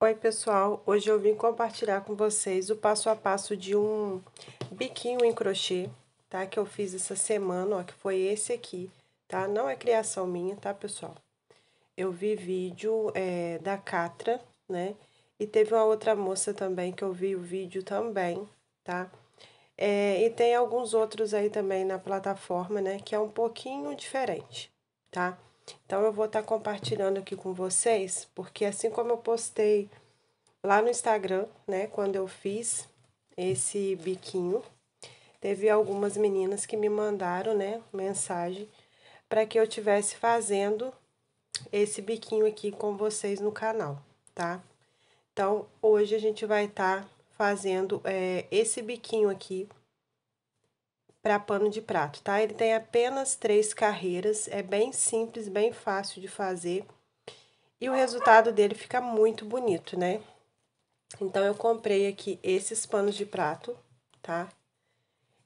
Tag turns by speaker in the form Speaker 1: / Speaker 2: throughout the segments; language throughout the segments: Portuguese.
Speaker 1: Oi, pessoal! Hoje eu vim compartilhar com vocês o passo a passo de um biquinho em crochê, tá? Que eu fiz essa semana, ó, que foi esse aqui, tá? Não é criação minha, tá, pessoal? Eu vi vídeo é, da Catra, né? E teve uma outra moça também que eu vi o vídeo também, tá? É, e tem alguns outros aí também na plataforma, né? Que é um pouquinho diferente, Tá? Então eu vou estar tá compartilhando aqui com vocês, porque assim como eu postei lá no Instagram, né, quando eu fiz esse biquinho, teve algumas meninas que me mandaram, né, mensagem para que eu tivesse fazendo esse biquinho aqui com vocês no canal, tá? Então, hoje a gente vai estar tá fazendo é, esse biquinho aqui para pano de prato, tá? Ele tem apenas três carreiras, é bem simples, bem fácil de fazer e o resultado dele fica muito bonito, né? Então, eu comprei aqui esses panos de prato, tá?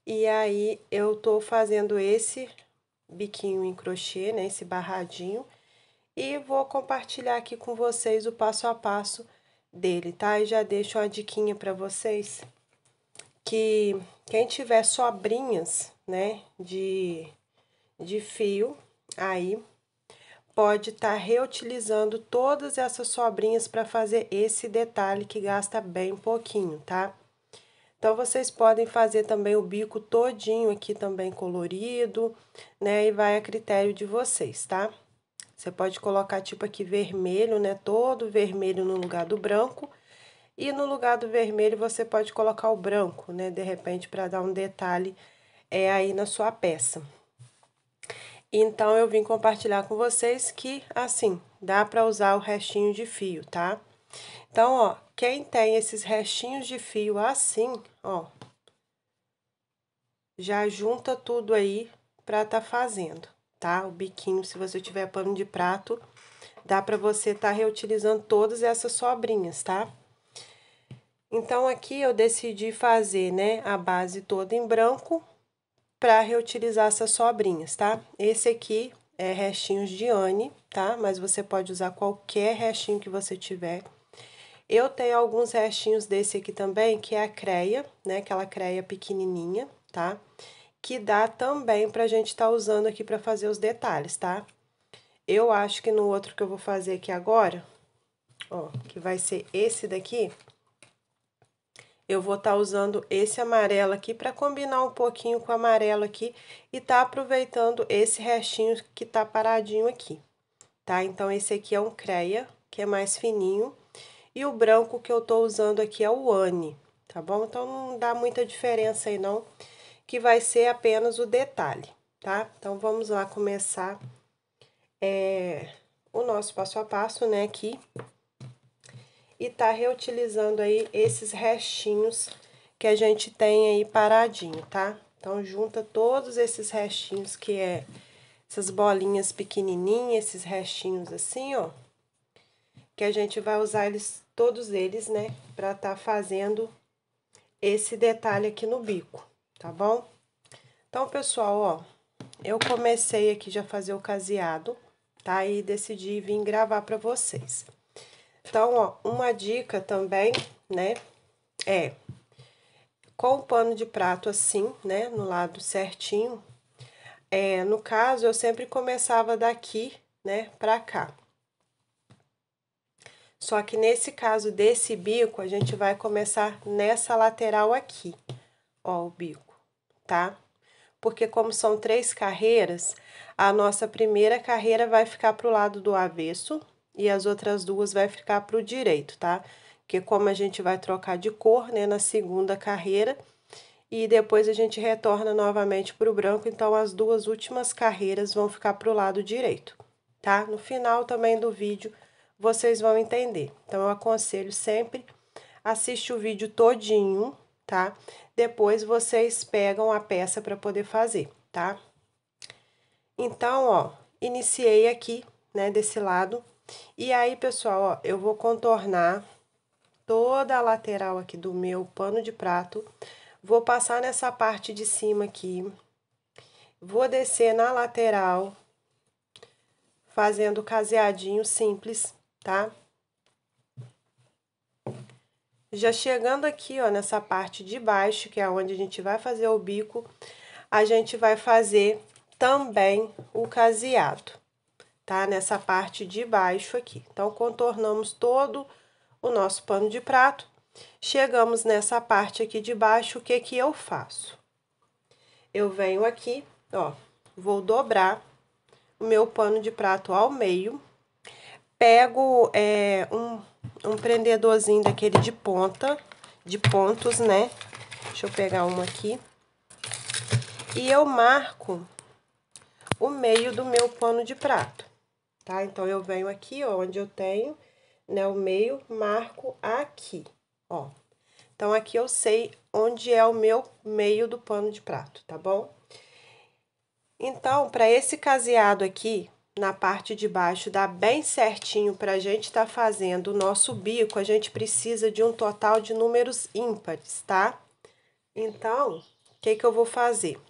Speaker 1: E aí, eu tô fazendo esse biquinho em crochê, né? Esse barradinho. E vou compartilhar aqui com vocês o passo a passo dele, tá? E já deixo uma diquinha para vocês que quem tiver sobrinhas, né, de, de fio aí, pode estar tá reutilizando todas essas sobrinhas para fazer esse detalhe que gasta bem pouquinho, tá? Então, vocês podem fazer também o bico todinho aqui também colorido, né? E vai a critério de vocês, tá? Você pode colocar tipo aqui vermelho, né? Todo vermelho no lugar do branco e no lugar do vermelho você pode colocar o branco, né? De repente para dar um detalhe é aí na sua peça. Então eu vim compartilhar com vocês que assim, dá para usar o restinho de fio, tá? Então, ó, quem tem esses restinhos de fio assim, ó, já junta tudo aí para tá fazendo, tá? O biquinho, se você tiver pano de prato, dá para você tá reutilizando todas essas sobrinhas, tá? Então, aqui eu decidi fazer, né, a base toda em branco para reutilizar essas sobrinhas, tá? Esse aqui é restinhos de Anne, tá? Mas você pode usar qualquer restinho que você tiver. Eu tenho alguns restinhos desse aqui também, que é a creia, né? Aquela creia pequenininha, tá? Que dá também pra gente tá usando aqui pra fazer os detalhes, tá? Eu acho que no outro que eu vou fazer aqui agora, ó, que vai ser esse daqui, eu vou estar tá usando esse amarelo aqui para combinar um pouquinho com o amarelo aqui e tá aproveitando esse restinho que tá paradinho aqui, tá? Então, esse aqui é um creia, que é mais fininho, e o branco que eu tô usando aqui é o Anne, tá bom? Então, não dá muita diferença aí não, que vai ser apenas o detalhe, tá? Então, vamos lá começar é, o nosso passo a passo, né, aqui e tá reutilizando aí esses restinhos que a gente tem aí paradinho, tá? Então, junta todos esses restinhos que é essas bolinhas pequenininhas, esses restinhos assim, ó. Que a gente vai usar eles, todos eles, né? Pra tá fazendo esse detalhe aqui no bico, tá bom? Então, pessoal, ó, eu comecei aqui já fazer o caseado, tá? E decidi vir gravar pra vocês. Então, ó, uma dica também, né, é com o pano de prato assim, né, no lado certinho. É, no caso, eu sempre começava daqui, né, pra cá. Só que nesse caso desse bico, a gente vai começar nessa lateral aqui, ó, o bico, tá? Porque como são três carreiras, a nossa primeira carreira vai ficar pro lado do avesso, e as outras duas vai ficar para o direito, tá? Porque como a gente vai trocar de cor, né, na segunda carreira, e depois a gente retorna novamente para o branco, então as duas últimas carreiras vão ficar para o lado direito, tá? No final também do vídeo vocês vão entender. Então eu aconselho sempre assiste o vídeo todinho, tá? Depois vocês pegam a peça para poder fazer, tá? Então, ó, iniciei aqui, né, desse lado e aí, pessoal, ó, eu vou contornar toda a lateral aqui do meu pano de prato. Vou passar nessa parte de cima aqui. Vou descer na lateral, fazendo caseadinho simples, tá? Já chegando aqui, ó, nessa parte de baixo, que é onde a gente vai fazer o bico, a gente vai fazer também o caseado tá? Nessa parte de baixo aqui. Então, contornamos todo o nosso pano de prato. Chegamos nessa parte aqui de baixo, o que que eu faço? Eu venho aqui, ó, vou dobrar o meu pano de prato ao meio, pego é, um, um prendedorzinho daquele de ponta, de pontos, né? Deixa eu pegar um aqui. E eu marco o meio do meu pano de prato tá? Então, eu venho aqui, ó, onde eu tenho, né, o meio, marco aqui, ó. Então, aqui eu sei onde é o meu meio do pano de prato, tá bom? Então, para esse caseado aqui, na parte de baixo, dar bem certinho para a gente estar tá fazendo o nosso bico, a gente precisa de um total de números ímpares, tá? Então, o que que eu vou fazer?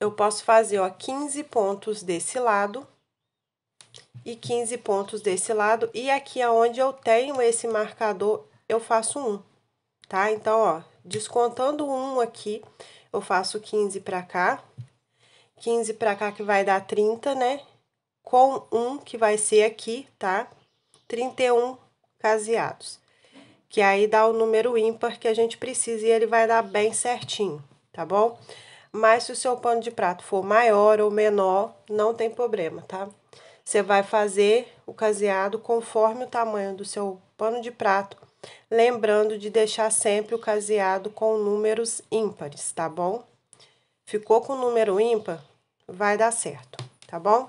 Speaker 1: Eu posso fazer, ó, 15 pontos desse lado, e 15 pontos desse lado. E aqui aonde eu tenho esse marcador, eu faço um, tá? Então, ó, descontando um aqui, eu faço 15 para cá, 15 para cá que vai dar 30, né? Com um que vai ser aqui, tá? 31 caseados. Que aí dá o número ímpar que a gente precisa e ele vai dar bem certinho, tá bom? Mas se o seu pano de prato for maior ou menor, não tem problema, tá? Você vai fazer o caseado conforme o tamanho do seu pano de prato, lembrando de deixar sempre o caseado com números ímpares, tá bom? Ficou com número ímpar, vai dar certo, tá bom?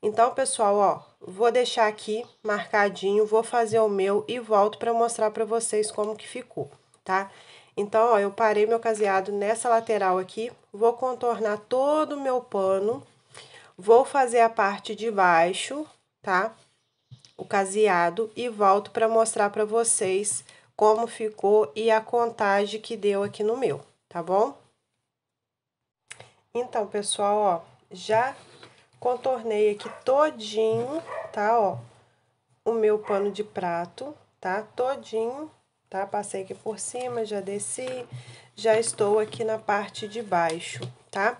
Speaker 1: Então, pessoal, ó, vou deixar aqui marcadinho, vou fazer o meu e volto para mostrar para vocês como que ficou, tá? Então, ó, eu parei meu caseado nessa lateral aqui, vou contornar todo o meu pano Vou fazer a parte de baixo, tá? O caseado e volto para mostrar para vocês como ficou e a contagem que deu aqui no meu, tá bom? Então, pessoal, ó, já contornei aqui todinho, tá, ó, o meu pano de prato, tá, todinho, tá, passei aqui por cima, já desci, já estou aqui na parte de baixo, tá?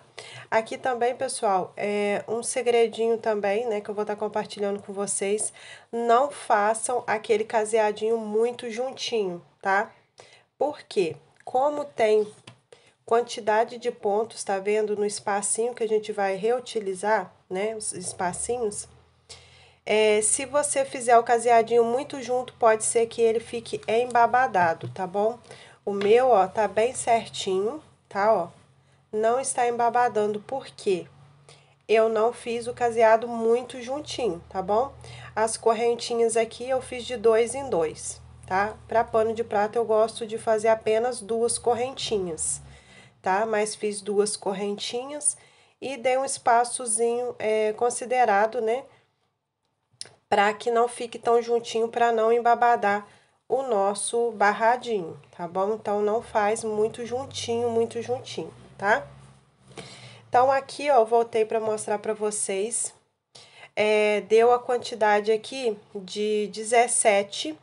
Speaker 1: Aqui também, pessoal, é um segredinho também, né, que eu vou estar tá compartilhando com vocês. Não façam aquele caseadinho muito juntinho, tá? Porque como tem quantidade de pontos, tá vendo, no espacinho que a gente vai reutilizar, né, os espacinhos, é, se você fizer o caseadinho muito junto, pode ser que ele fique embabadado, tá bom? O meu, ó, tá bem certinho, tá, ó? não está embabadando, porque Eu não fiz o caseado muito juntinho, tá bom? As correntinhas aqui eu fiz de dois em dois, tá? Para pano de prato eu gosto de fazer apenas duas correntinhas, tá? Mas fiz duas correntinhas e dei um espaçozinho é, considerado, né? Para que não fique tão juntinho, para não embabadar o nosso barradinho, tá bom? Então, não faz muito juntinho, muito juntinho tá? Então, aqui, ó, eu voltei para mostrar para vocês. É, deu a quantidade aqui de 17,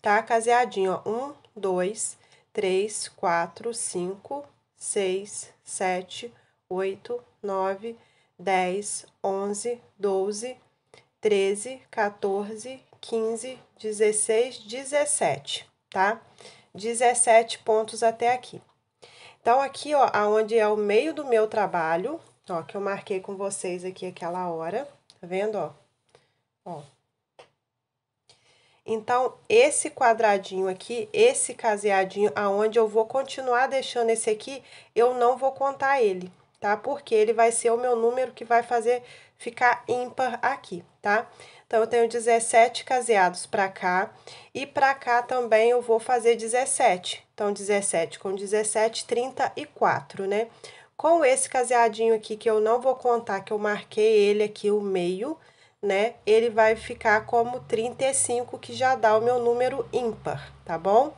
Speaker 1: tá? Caseadinho, ó. 1, 2, 3, 4, 5, 6, 7, 8, 9, 10, 11, 12, 13, 14, 15, 16, 17, tá? 17 pontos até aqui. Então, aqui, ó, aonde é o meio do meu trabalho, ó, que eu marquei com vocês aqui aquela hora, tá vendo, ó? Ó. Então, esse quadradinho aqui, esse caseadinho, aonde eu vou continuar deixando esse aqui, eu não vou contar ele, tá? Porque ele vai ser o meu número que vai fazer ficar ímpar aqui, tá? Então, eu tenho 17 caseados para cá. E para cá também eu vou fazer 17. Então, 17 com 17, 34, né? Com esse caseadinho aqui, que eu não vou contar, que eu marquei ele aqui, o meio, né? Ele vai ficar como 35, que já dá o meu número ímpar, tá bom?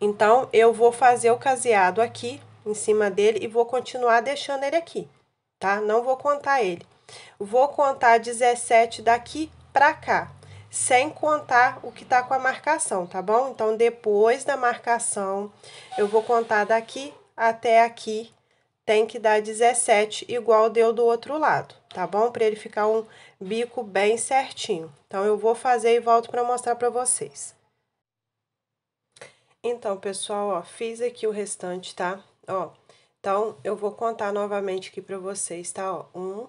Speaker 1: Então, eu vou fazer o caseado aqui em cima dele e vou continuar deixando ele aqui, tá? Não vou contar ele. Vou contar 17 daqui para cá, sem contar o que tá com a marcação, tá bom? Então, depois da marcação, eu vou contar daqui até aqui, tem que dar 17 igual deu do outro lado, tá bom? Para ele ficar um bico bem certinho. Então, eu vou fazer e volto para mostrar para vocês. Então, pessoal, ó, fiz aqui o restante, tá? Ó, então, eu vou contar novamente aqui para vocês, tá? Ó, um,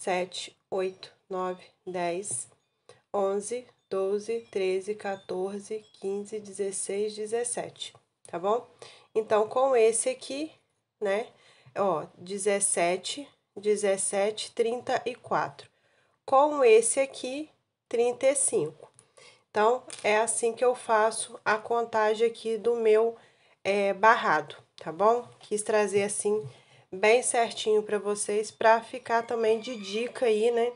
Speaker 1: 7, 8, 9, 10, 11, 12, 13, 14, 15, 16, 17, tá bom? Então, com esse aqui, né, ó, 17, 17, 34. Com esse aqui, 35. Então, é assim que eu faço a contagem aqui do meu é, barrado, tá bom? Quis trazer assim bem certinho para vocês, para ficar também de dica aí, né?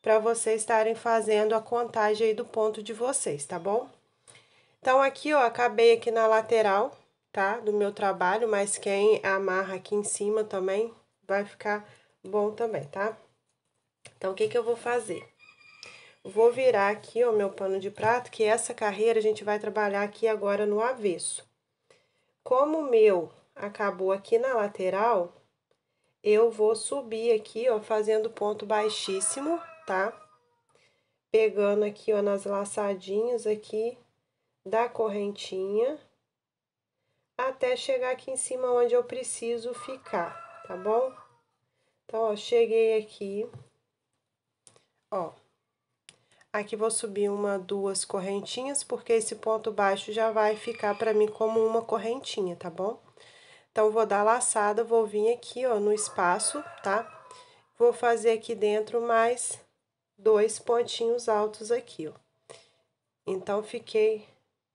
Speaker 1: Para vocês estarem fazendo a contagem aí do ponto de vocês, tá bom? Então, aqui, ó, acabei aqui na lateral, tá? Do meu trabalho, mas quem amarra aqui em cima também vai ficar bom também, tá? Então, o que que eu vou fazer? Vou virar aqui, ó, meu pano de prato, que essa carreira a gente vai trabalhar aqui agora no avesso. Como o meu acabou aqui na lateral, eu vou subir aqui, ó, fazendo ponto baixíssimo, tá? Pegando aqui, ó, nas laçadinhas aqui da correntinha, até chegar aqui em cima onde eu preciso ficar, tá bom? Então, ó, cheguei aqui, ó. Aqui vou subir uma, duas correntinhas, porque esse ponto baixo já vai ficar pra mim como uma correntinha, tá bom? Então, vou dar laçada, vou vir aqui, ó, no espaço, tá? Vou fazer aqui dentro mais dois pontinhos altos aqui, ó. Então, fiquei...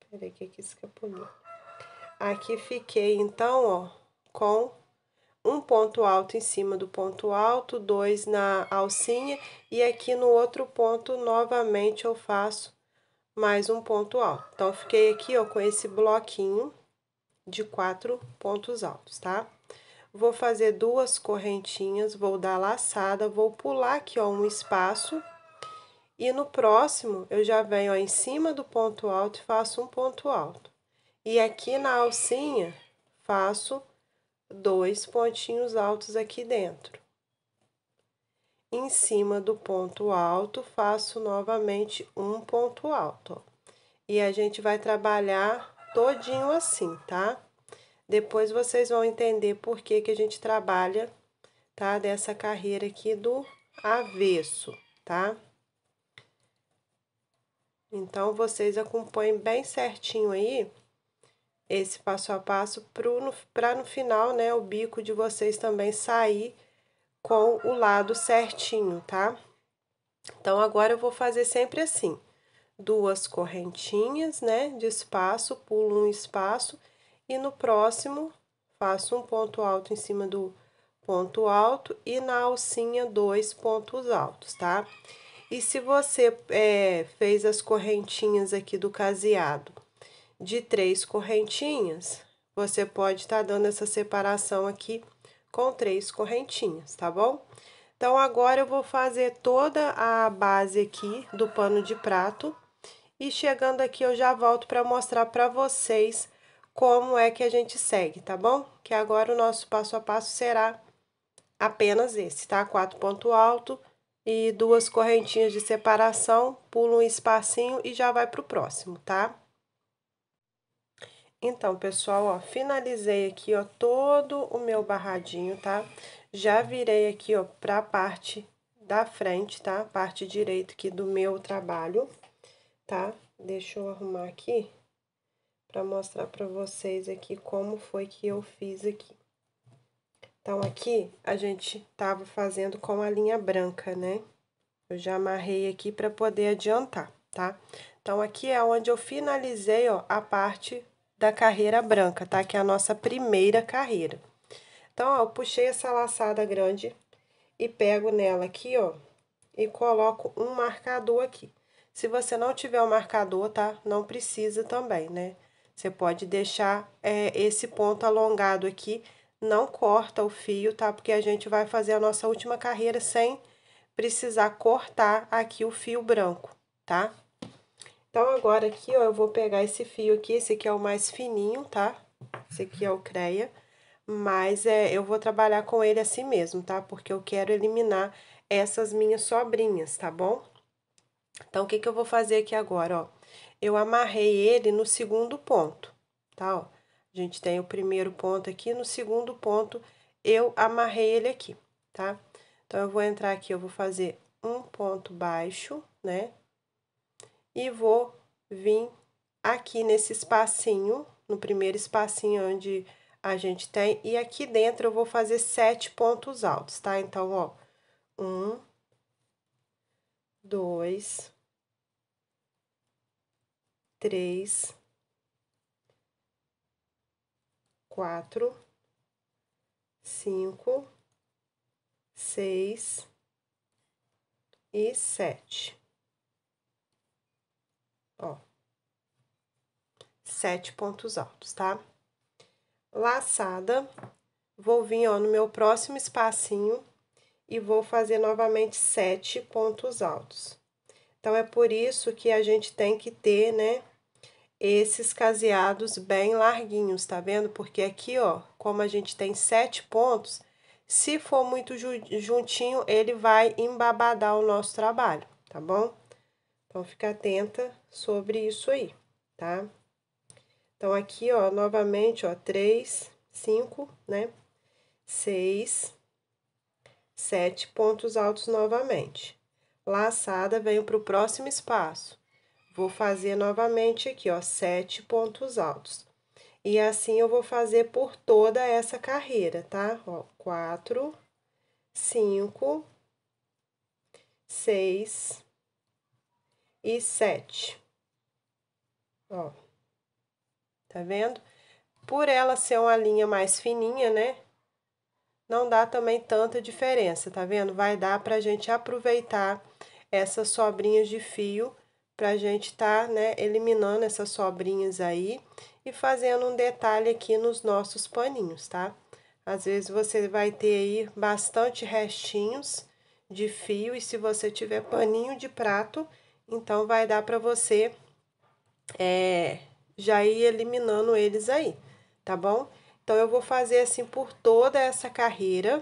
Speaker 1: Peraí que aqui escapulou. Aqui fiquei, então, ó, com um ponto alto em cima do ponto alto, dois na alcinha, e aqui no outro ponto, novamente, eu faço mais um ponto alto. Então, fiquei aqui, ó, com esse bloquinho de quatro pontos altos, tá? Vou fazer duas correntinhas, vou dar laçada, vou pular aqui, ó, um espaço. E no próximo, eu já venho, ó, em cima do ponto alto e faço um ponto alto. E aqui na alcinha, faço dois pontinhos altos aqui dentro. Em cima do ponto alto, faço novamente um ponto alto, ó. E a gente vai trabalhar todinho assim, tá? Depois vocês vão entender por que que a gente trabalha, tá? Dessa carreira aqui do avesso, tá? Então, vocês acompanhem bem certinho aí esse passo a passo para no, no final, né, o bico de vocês também sair com o lado certinho, tá? Então, agora eu vou fazer sempre assim duas correntinhas, né? De espaço, pulo um espaço e no próximo faço um ponto alto em cima do ponto alto e na alcinha dois pontos altos, tá? E se você é, fez as correntinhas aqui do caseado de três correntinhas, você pode estar tá dando essa separação aqui com três correntinhas, tá bom? Então, agora eu vou fazer toda a base aqui do pano de prato e chegando aqui eu já volto para mostrar para vocês como é que a gente segue, tá bom? Que agora o nosso passo a passo será apenas esse, tá? Quatro ponto alto e duas correntinhas de separação, pula um espacinho e já vai pro próximo, tá? Então, pessoal, ó, finalizei aqui, ó, todo o meu barradinho, tá? Já virei aqui, ó, pra parte da frente, tá? Parte direita aqui do meu trabalho tá? Deixa eu arrumar aqui para mostrar para vocês aqui como foi que eu fiz aqui. Então, aqui a gente tava fazendo com a linha branca, né? Eu já amarrei aqui para poder adiantar, tá? Então, aqui é onde eu finalizei, ó, a parte da carreira branca, tá? Que é a nossa primeira carreira. Então, ó, eu puxei essa laçada grande e pego nela aqui, ó, e coloco um marcador aqui. Se você não tiver o um marcador, tá? Não precisa também, né? Você pode deixar é, esse ponto alongado aqui, não corta o fio, tá? Porque a gente vai fazer a nossa última carreira sem precisar cortar aqui o fio branco, tá? Então, agora aqui, ó, eu vou pegar esse fio aqui, esse aqui é o mais fininho, tá? Esse aqui é o creia, mas é, eu vou trabalhar com ele assim mesmo, tá? Porque eu quero eliminar essas minhas sobrinhas, tá bom? Então, o que, que eu vou fazer aqui agora? Ó? Eu amarrei ele no segundo ponto, tá? Ó, a gente tem o primeiro ponto aqui, no segundo ponto eu amarrei ele aqui, tá? Então, eu vou entrar aqui, eu vou fazer um ponto baixo, né? E vou vir aqui nesse espacinho, no primeiro espacinho onde a gente tem, e aqui dentro eu vou fazer sete pontos altos, tá? Então, ó, um, dois, três, quatro, cinco, seis e sete. Ó, sete pontos altos, tá? Laçada, vou vir, ó, no meu próximo espacinho e vou fazer novamente sete pontos altos. Então, é por isso que a gente tem que ter, né, esses caseados bem larguinhos, tá vendo? Porque aqui, ó, como a gente tem sete pontos, se for muito juntinho, ele vai embabadar o nosso trabalho, tá bom? Então, fica atenta sobre isso aí, tá? Então, aqui, ó, novamente, ó, três, cinco, né, seis sete pontos altos novamente. Laçada, venho para o próximo espaço. Vou fazer novamente aqui, ó, sete pontos altos. E assim eu vou fazer por toda essa carreira, tá? Ó, quatro, cinco, seis e sete. Ó, tá vendo? Por ela ser uma linha mais fininha, né? não dá também tanta diferença, tá vendo? Vai dar para a gente aproveitar essas sobrinhas de fio para a gente estar tá, né, eliminando essas sobrinhas aí e fazendo um detalhe aqui nos nossos paninhos, tá? Às vezes você vai ter aí bastante restinhos de fio e se você tiver paninho de prato, então vai dar para você é, já ir eliminando eles aí, tá bom? Então, eu vou fazer assim por toda essa carreira,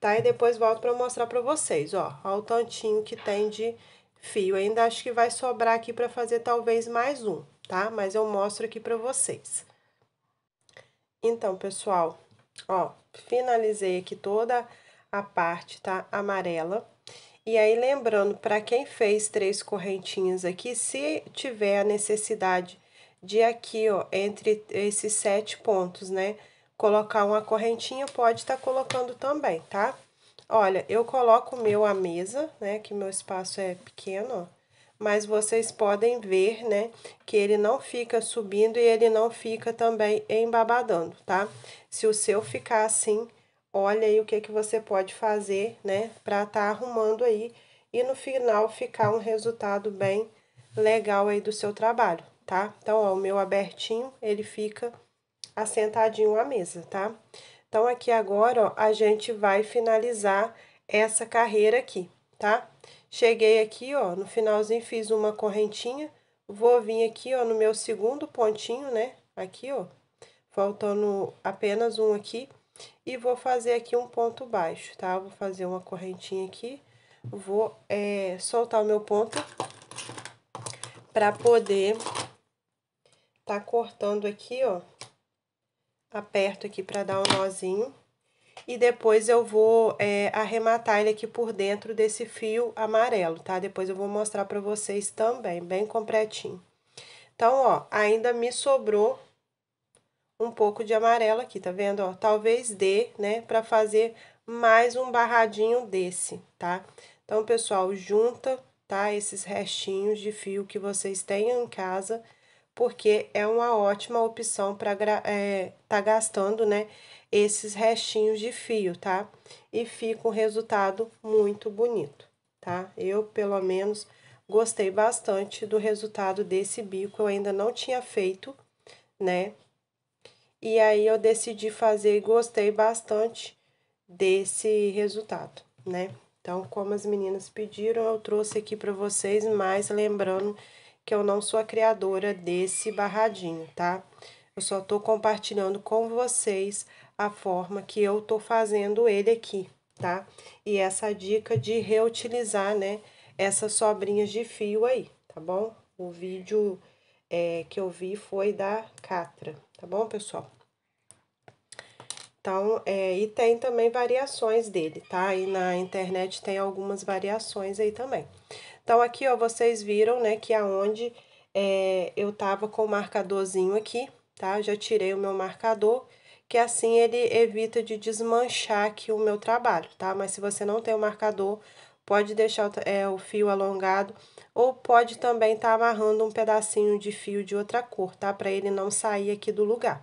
Speaker 1: tá? E depois volto para mostrar para vocês, ó, ó, o tantinho que tem de fio. Ainda acho que vai sobrar aqui para fazer talvez mais um, tá? Mas eu mostro aqui para vocês. Então, pessoal, ó, finalizei aqui toda a parte, tá? Amarela. E aí, lembrando, para quem fez três correntinhas aqui, se tiver a necessidade de aqui, ó, entre esses sete pontos, né? colocar uma correntinha, pode estar tá colocando também, tá? Olha, eu coloco o meu à mesa, né, que meu espaço é pequeno, ó. Mas vocês podem ver, né, que ele não fica subindo e ele não fica também embabadando, tá? Se o seu ficar assim, olha aí o que, que você pode fazer, né, pra tá arrumando aí e no final ficar um resultado bem legal aí do seu trabalho, tá? Então, ó, o meu abertinho, ele fica assentadinho à mesa, tá? Então, aqui agora, ó, a gente vai finalizar essa carreira aqui, tá? Cheguei aqui, ó, no finalzinho fiz uma correntinha, vou vir aqui, ó, no meu segundo pontinho, né? Aqui, ó, faltando apenas um aqui, e vou fazer aqui um ponto baixo, tá? Vou fazer uma correntinha aqui, vou é, soltar o meu ponto para poder tá cortando aqui, ó, aperto aqui para dar um nozinho. E depois eu vou é, arrematar ele aqui por dentro desse fio amarelo, tá? Depois eu vou mostrar para vocês também, bem completinho. Então, ó, ainda me sobrou um pouco de amarelo aqui, tá vendo? Ó, talvez dê, né, para fazer mais um barradinho desse, tá? Então, pessoal, junta, tá, esses restinhos de fio que vocês tenham em casa porque é uma ótima opção para é, tá gastando, né? Esses restinhos de fio, tá? E fica um resultado muito bonito, tá? Eu, pelo menos, gostei bastante do resultado desse bico, eu ainda não tinha feito, né? E aí eu decidi fazer e gostei bastante desse resultado, né? Então, como as meninas pediram, eu trouxe aqui para vocês, mas lembrando que eu não sou a criadora desse barradinho, tá? Eu só tô compartilhando com vocês a forma que eu tô fazendo ele aqui, tá? E essa dica de reutilizar, né, essas sobrinhas de fio aí, tá bom? O vídeo é, que eu vi foi da Catra, tá bom, pessoal? Então, é, e tem também variações dele, tá? E na internet tem algumas variações aí também. Então, aqui, ó, vocês viram, né, que aonde é, eu tava com o marcadorzinho aqui, tá? Já tirei o meu marcador, que assim ele evita de desmanchar aqui o meu trabalho, tá? Mas se você não tem o marcador, pode deixar é, o fio alongado ou pode também estar tá amarrando um pedacinho de fio de outra cor, tá? Para ele não sair aqui do lugar.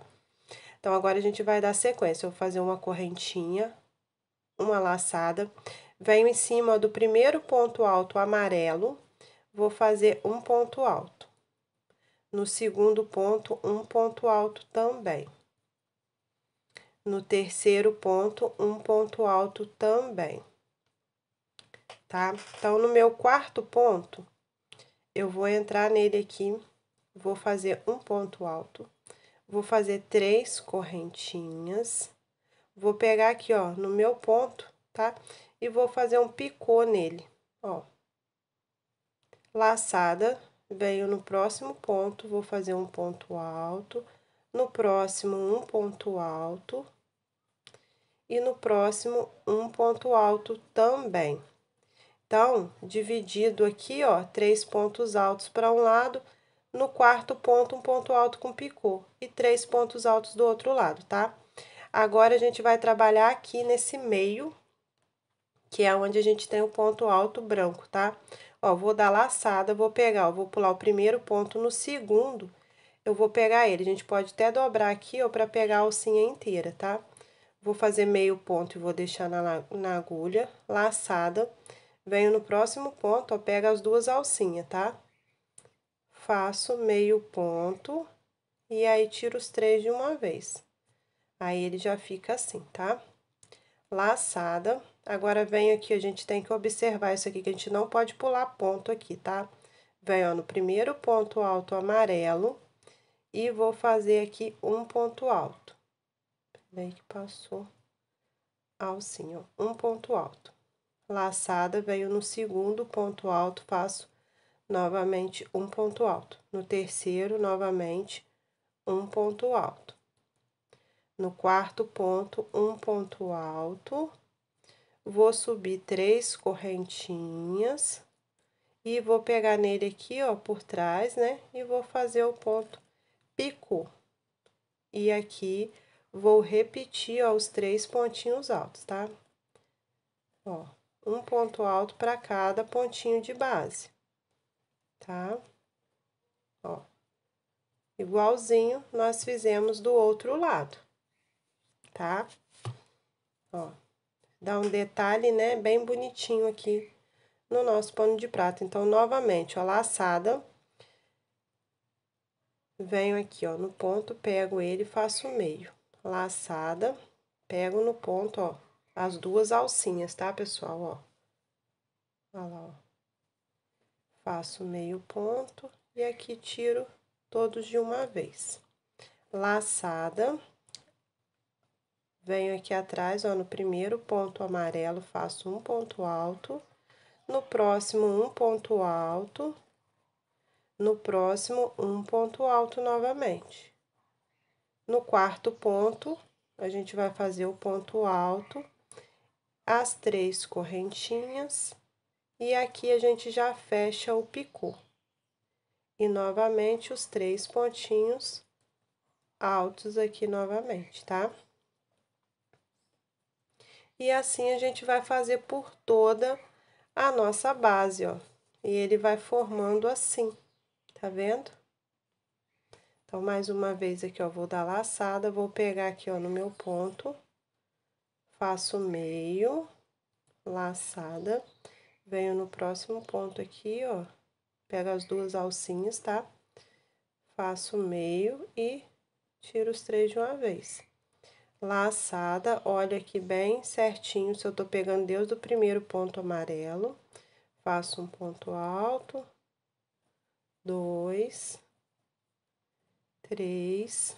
Speaker 1: Então, agora a gente vai dar sequência. Eu vou fazer uma correntinha, uma laçada. Venho em cima do primeiro ponto alto amarelo, vou fazer um ponto alto. No segundo ponto, um ponto alto também. No terceiro ponto, um ponto alto também. Tá? Então, no meu quarto ponto, eu vou entrar nele aqui, vou fazer um ponto alto, vou fazer três correntinhas, vou pegar aqui, ó, no meu ponto, tá? e vou fazer um picô nele, ó. Laçada, venho no próximo ponto, vou fazer um ponto alto, no próximo um ponto alto e no próximo um ponto alto também. Então, dividido aqui, ó, três pontos altos para um lado, no quarto ponto um ponto alto com picô e três pontos altos do outro lado, tá? Agora, a gente vai trabalhar aqui nesse meio que é onde a gente tem o ponto alto branco, tá? Ó, vou dar laçada, vou pegar, ó, vou pular o primeiro ponto no segundo, eu vou pegar ele. A gente pode até dobrar aqui, ó, pra pegar a alcinha inteira, tá? Vou fazer meio ponto e vou deixar na, na agulha, laçada. Venho no próximo ponto, ó, pega as duas alcinhas, tá? Faço meio ponto e aí tiro os três de uma vez. Aí ele já fica assim, tá? Laçada Agora, vem aqui, a gente tem que observar isso aqui, que a gente não pode pular ponto aqui, tá? Vem, ó, no primeiro ponto alto amarelo e vou fazer aqui um ponto alto. Peraí que passou alcinha, ó, um ponto alto. Laçada, venho no segundo ponto alto, faço novamente um ponto alto. No terceiro, novamente, um ponto alto. No quarto ponto, um ponto alto vou subir três correntinhas e vou pegar nele aqui, ó, por trás, né? E vou fazer o ponto pico E aqui vou repetir, ó, os três pontinhos altos, tá? Ó, um ponto alto para cada pontinho de base, tá? Ó, igualzinho nós fizemos do outro lado, tá? Ó, dá um detalhe, né, bem bonitinho aqui no nosso pano de prato. Então, novamente, ó, laçada, venho aqui, ó, no ponto, pego ele e faço o meio. Laçada, pego no ponto, ó, as duas alcinhas, tá, pessoal, ó. Olha lá, ó. Faço meio ponto e aqui tiro todos de uma vez. Laçada venho aqui atrás, ó, no primeiro ponto amarelo, faço um ponto alto, no próximo um ponto alto, no próximo um ponto alto novamente. No quarto ponto, a gente vai fazer o ponto alto, as três correntinhas, e aqui a gente já fecha o picô. E novamente os três pontinhos altos aqui novamente, tá? E assim a gente vai fazer por toda a nossa base, ó. E ele vai formando assim, tá vendo? Então, mais uma vez aqui, ó, vou dar laçada, vou pegar aqui, ó, no meu ponto, faço meio, laçada, venho no próximo ponto aqui, ó, pego as duas alcinhas, tá? Faço meio e tiro os três de uma vez laçada, olha aqui bem certinho se eu tô pegando desde o primeiro ponto amarelo. Faço um ponto alto, dois, três,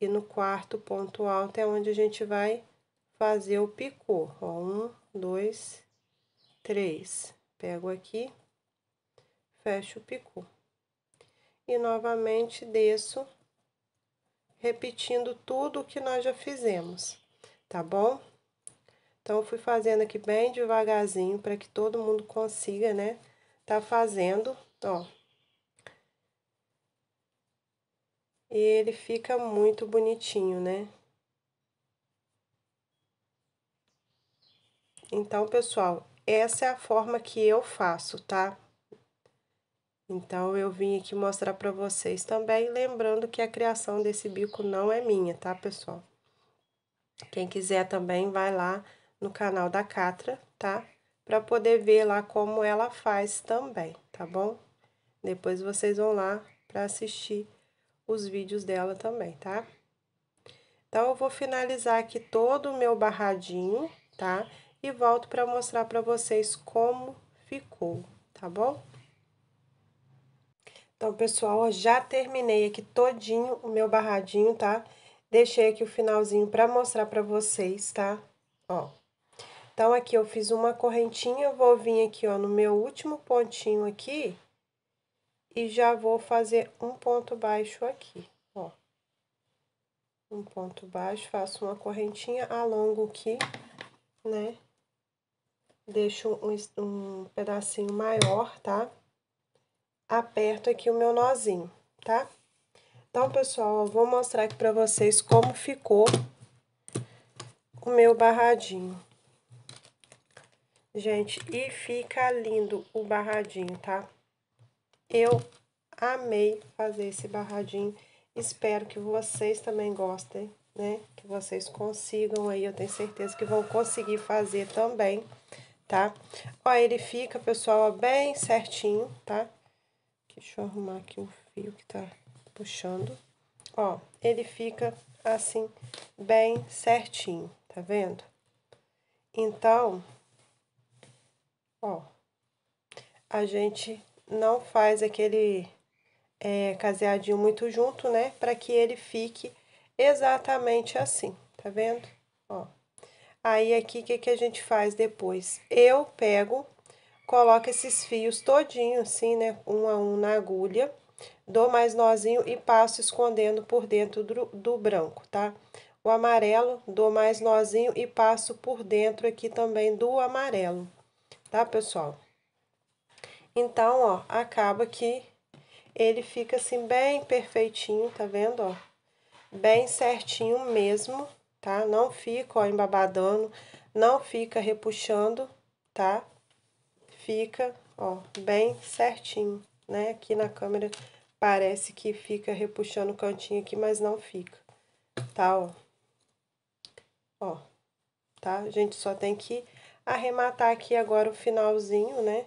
Speaker 1: e no quarto ponto alto é onde a gente vai fazer o picô, ó, um, dois, três. Pego aqui, fecho o picô. E novamente desço repetindo tudo o que nós já fizemos, tá bom? Então, eu fui fazendo aqui bem devagarzinho para que todo mundo consiga, né? Tá fazendo, ó. E ele fica muito bonitinho, né? Então, pessoal, essa é a forma que eu faço, tá? Então eu vim aqui mostrar para vocês também, lembrando que a criação desse bico não é minha, tá, pessoal? Quem quiser também vai lá no canal da Catra, tá? Para poder ver lá como ela faz também, tá bom? Depois vocês vão lá para assistir os vídeos dela também, tá? Então eu vou finalizar aqui todo o meu barradinho, tá? E volto para mostrar para vocês como ficou, tá bom? Então, pessoal, eu já terminei aqui todinho o meu barradinho, tá? Deixei aqui o finalzinho pra mostrar pra vocês, tá? Ó. Então, aqui eu fiz uma correntinha, vou vir aqui, ó, no meu último pontinho aqui e já vou fazer um ponto baixo aqui, ó. Um ponto baixo, faço uma correntinha, alongo aqui, né? Deixo um, um pedacinho maior, tá? Tá? aperto aqui o meu nozinho, tá? Então, pessoal, eu vou mostrar aqui pra vocês como ficou o meu barradinho. Gente, e fica lindo o barradinho, tá? Eu amei fazer esse barradinho. Espero que vocês também gostem, né? Que vocês consigam aí, eu tenho certeza que vão conseguir fazer também, tá? Ó, ele fica, pessoal, bem certinho, tá? Deixa eu arrumar aqui o fio que tá puxando. Ó, ele fica assim, bem certinho, tá vendo? Então, ó, a gente não faz aquele é, caseadinho muito junto, né? Para que ele fique exatamente assim, tá vendo? Ó. Aí, aqui, o que, que a gente faz depois? Eu pego coloca esses fios todinho assim, né, um a um na agulha, dou mais nozinho e passo escondendo por dentro do, do branco, tá? O amarelo, dou mais nozinho e passo por dentro aqui também do amarelo, tá, pessoal? Então, ó, acaba que ele fica assim bem perfeitinho, tá vendo, ó? Bem certinho mesmo, tá? Não fica, ó, embabadando, não fica repuxando, tá? fica, ó, bem certinho, né? Aqui na câmera parece que fica repuxando o cantinho aqui, mas não fica, tá, ó. Ó, tá? A gente só tem que arrematar aqui agora o finalzinho, né?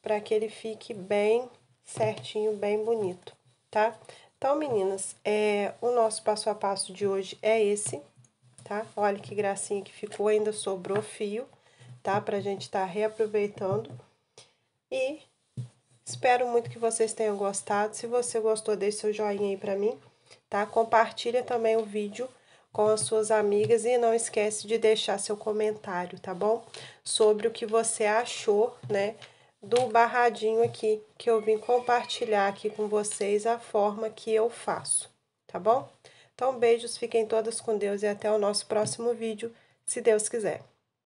Speaker 1: Pra que ele fique bem certinho, bem bonito, tá? Então, meninas, é, o nosso passo a passo de hoje é esse, tá? Olha que gracinha que ficou, ainda sobrou fio tá? Para a gente estar tá reaproveitando. E espero muito que vocês tenham gostado. Se você gostou, deixe seu joinha aí para mim, tá? Compartilha também o vídeo com as suas amigas e não esquece de deixar seu comentário, tá bom? Sobre o que você achou, né? Do barradinho aqui que eu vim compartilhar aqui com vocês a forma que eu faço, tá bom? Então, beijos, fiquem todas com Deus e até o nosso próximo vídeo, se Deus quiser.